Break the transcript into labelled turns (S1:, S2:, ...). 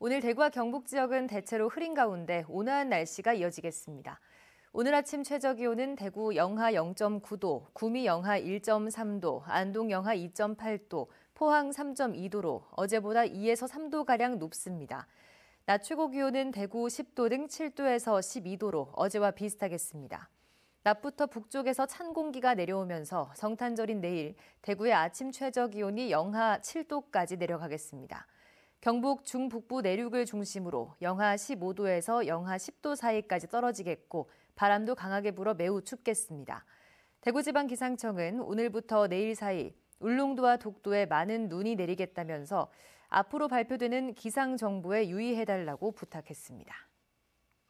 S1: 오늘 대구와 경북 지역은 대체로 흐린 가운데 온화한 날씨가 이어지겠습니다. 오늘 아침 최저 기온은 대구 영하 0.9도, 구미 영하 1.3도, 안동 영하 2.8도, 포항 3.2도로 어제보다 2에서 3도 가량 높습니다. 낮 최고 기온은 대구 10도 등 7도에서 12도로 어제와 비슷하겠습니다. 낮부터 북쪽에서 찬 공기가 내려오면서 성탄절인 내일 대구의 아침 최저 기온이 영하 7도까지 내려가겠습니다. 경북 중북부 내륙을 중심으로 영하 15도에서 영하 10도 사이까지 떨어지겠고 바람도 강하게 불어 매우 춥겠습니다. 대구지방기상청은 오늘부터 내일 사이 울릉도와 독도에 많은 눈이 내리겠다면서 앞으로 발표되는 기상정보에 유의해달라고 부탁했습니다.